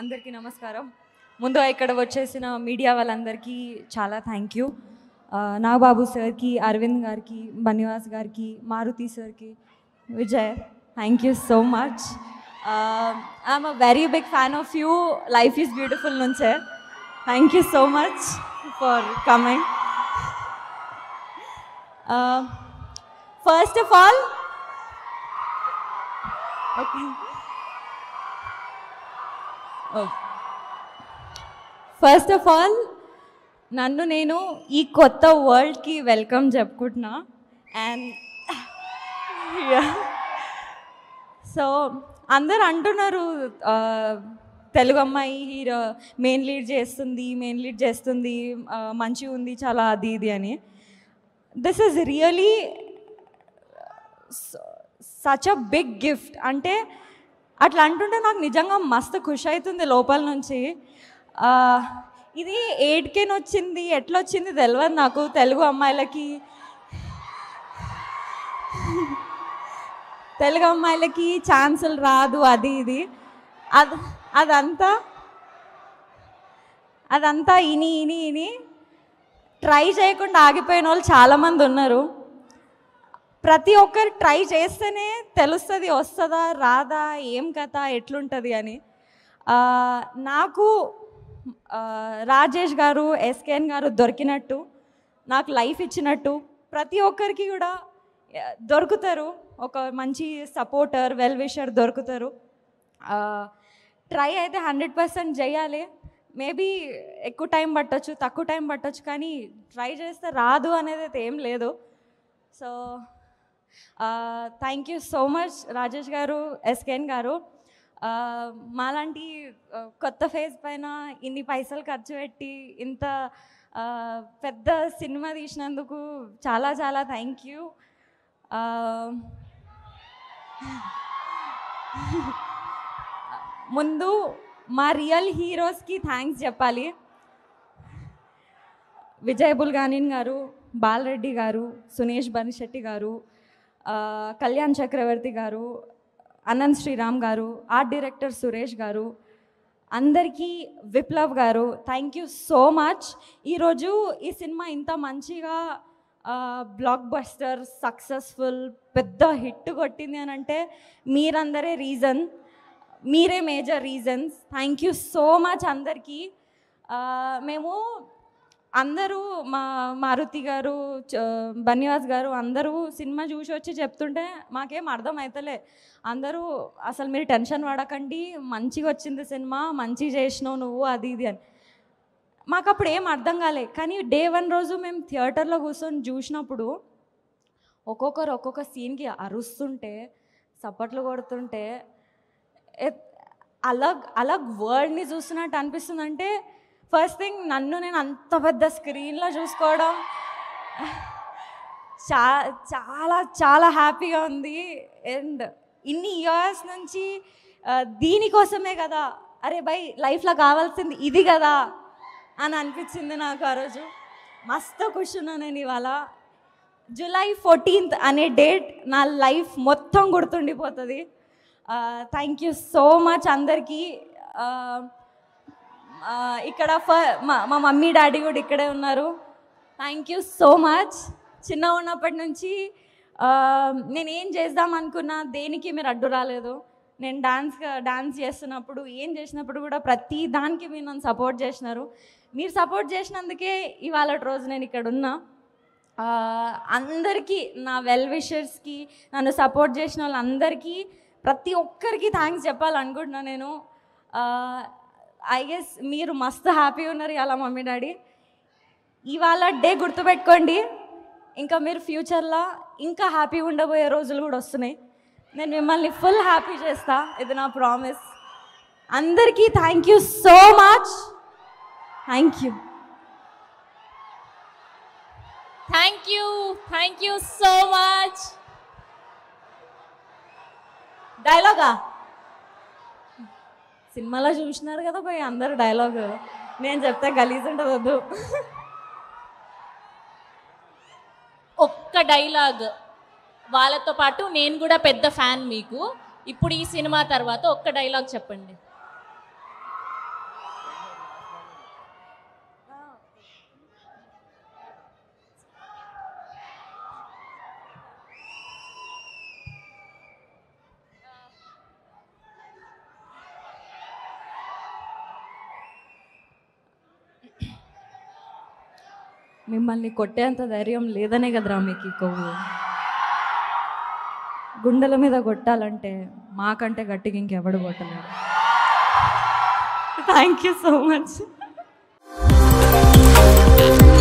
అందరికీ నమస్కారం ముందు ఇక్కడ వచ్చేసిన మీడియా వాళ్ళందరికీ చాలా థ్యాంక్ యూ నాగబాబు సార్కి అరవింద్ గారికి బనివాస్ గారికి మారుతి సార్కి Vijay thank you so much I'm a very big fan of you life is beautiful నుంచే thank you so much for coming first of all first of all నన్ను నేను ఈ కొత్త వరల్డ్కి వెల్కమ్ చెప్పుకుంటున్నా అండ్ సో అందరు అంటున్నారు తెలుగు అమ్మాయి హీరో మెయిన్ లీడ్ చేస్తుంది మెయిన్ లీడ్ చేస్తుంది మంచిగా ఉంది చాలా అది ఇది అని this is really such a big gift అంటే అట్లా అంటుంటే నాకు నిజంగా మస్తు ఖుషి అవుతుంది లోపల నుంచి ఇది ఏడ్కేన్ వచ్చింది ఎట్లా వచ్చింది తెలియదు నాకు తెలుగు అమ్మాయిలకి తెలుగు అమ్మాయిలకి ఛాన్సులు రాదు అది ఇది అది అదంతా అదంతా ఇని ఇని ఇని ట్రై చేయకుండా ఆగిపోయిన వాళ్ళు చాలామంది ఉన్నారు ప్రతి ఒక్కరు ట్రై చేస్తేనే తెలుస్తుంది వస్తుందా రాదా ఏం కథ ఎట్లుంటుంది అని నాకు రాజేష్ గారు ఎస్కేఎన్ గారు దొరికినట్టు నాకు లైఫ్ ఇచ్చినట్టు ప్రతి ఒక్కరికి కూడా దొరుకుతారు ఒక మంచి సపోర్టర్ వెల్ విషర్ దొరుకుతారు ట్రై అయితే హండ్రెడ్ పర్సెంట్ చేయాలి మేబీ ఎక్కువ టైం పట్టొచ్చు తక్కువ టైం పట్టొచ్చు కానీ ట్రై చేస్తే రాదు అనేది అయితే ఏం లేదు so thank you so much Rajesh గారు ఎస్కేన్ గారు మాలాంటి కొత్త ఫేజ్ పైన ఇన్ని పైసలు ఖర్చు పెట్టి ఇంత పెద్ద సినిమా తీసినందుకు చాలా చాలా థ్యాంక్ యూ ముందు మా రియల్ హీరోస్కి థ్యాంక్స్ చెప్పాలి విజయ్ బుల్గానిన్ గారు బాలరెడ్డి గారు సునీష్ బనిశెట్టి గారు కళ్యాణ్ చక్రవర్తి గారు అనంత్ శ్రీరామ్ గారు ఆర్ట్ డైరెక్టర్ సురేష్ గారు అందరికీ విప్లవ్ గారు థ్యాంక్ యూ సో మచ్ ఈరోజు ఈ సినిమా ఇంత మంచిగా బ్లాక్ బస్టర్ సక్సెస్ఫుల్ పెద్ద హిట్ కొట్టింది అని అంటే మీరందరే రీజన్ మీరే major reasons thank you so much అందరికీ మేము అందరూ మా మారుతి గారు బన్నివాస్ గారు అందరూ సినిమా చూసి వచ్చి చెప్తుంటే మాకేం అర్థం అవుతలే అందరూ అసలు మీరు టెన్షన్ పడకండి మంచిగా వచ్చింది సినిమా మంచి చేసినావు నువ్వు అది ఇది అని మాకు అప్పుడు ఏం అర్థం కాలే కానీ డే వన్ రోజు మేము థియేటర్లో కూర్చొని చూసినప్పుడు ఒక్కొక్కరు ఒక్కొక్క సీన్కి అరుస్తుంటే చప్పట్లు కొడుతుంటే అలగ్ అలగ్ వరల్డ్ని చూస్తున్నట్టు అనిపిస్తుందంటే అంటే ఫస్ట్ థింగ్ నన్ను నేను అంత పెద్ద స్క్రీన్లో చూసుకోవడం చా చాలా చాలా హ్యాపీగా ఉంది అండ్ ఇన్ని ఇయర్స్ నుంచి దీనికోసమే కదా అరే బై లైఫ్లో కావాల్సింది ఇది కదా అని అనిపించింది నాకు ఆ రోజు మస్తు ఉన్నాను నేను ఇవాళ జూలై ఫోర్టీన్త్ అనే డేట్ నా లైఫ్ మొత్తం గుర్తుండిపోతుంది థ్యాంక్ యూ సో మచ్ అందరికీ ఇక్కడ ఫ మా మా మమ్మీ డాడీ కూడా ఇక్కడే ఉన్నారు థ్యాంక్ యూ సో మచ్ చిన్న ఉన్నప్పటి నుంచి నేను ఏం చేద్దాం అనుకున్నా దేనికి మీరు అడ్డు రాలేదు నేను డాన్స్ డాన్స్ చేస్తున్నప్పుడు ఏం చేసినప్పుడు కూడా ప్రతి దానికి మీరు నన్ను సపోర్ట్ చేసినారు మీరు సపోర్ట్ చేసినందుకే ఇవాళ రోజు నేను ఇక్కడ ఉన్నా అందరికీ నా వెల్ విషర్స్కి నన్ను సపోర్ట్ చేసిన వాళ్ళందరికీ ప్రతి ఒక్కరికి థ్యాంక్స్ చెప్పాలనుకుంటున్నాను నేను ఐ గెస్ మీరు మస్తు హ్యాపీ ఉన్నారు ఇలా మమ్మీ డాడీ ఇవాళ డే గుర్తుపెట్టుకోండి ఇంకా మీరు ఫ్యూచర్లో ఇంకా హ్యాపీగా ఉండబోయే రోజులు కూడా వస్తున్నాయి నేను మిమ్మల్ని ఫుల్ హ్యాపీ చేస్తా ఇది నా ప్రామిస్ అందరికీ thank you so much thank you thank you thank you so much డైలాగా సినిమాలో చూసినారు కదా పోయి అందరు డైలాగ్ నేను చెప్తే గలీజ్ ఉండవద్దు ఒక్క డైలాగ్ వాళ్ళతో పాటు నేను కూడా పెద్ద ఫ్యాన్ మీకు ఇప్పుడు ఈ సినిమా తర్వాత ఒక్క డైలాగ్ చెప్పండి మిమ్మల్ని కొట్టేంత ధైర్యం లేదనే కదరా మీకు ఈ కొవ్వు గుండెల మీద కొట్టాలంటే మాకంటే గట్టిగా ఇంకెవడు కొట్టలేదు థ్యాంక్ యూ సో మచ్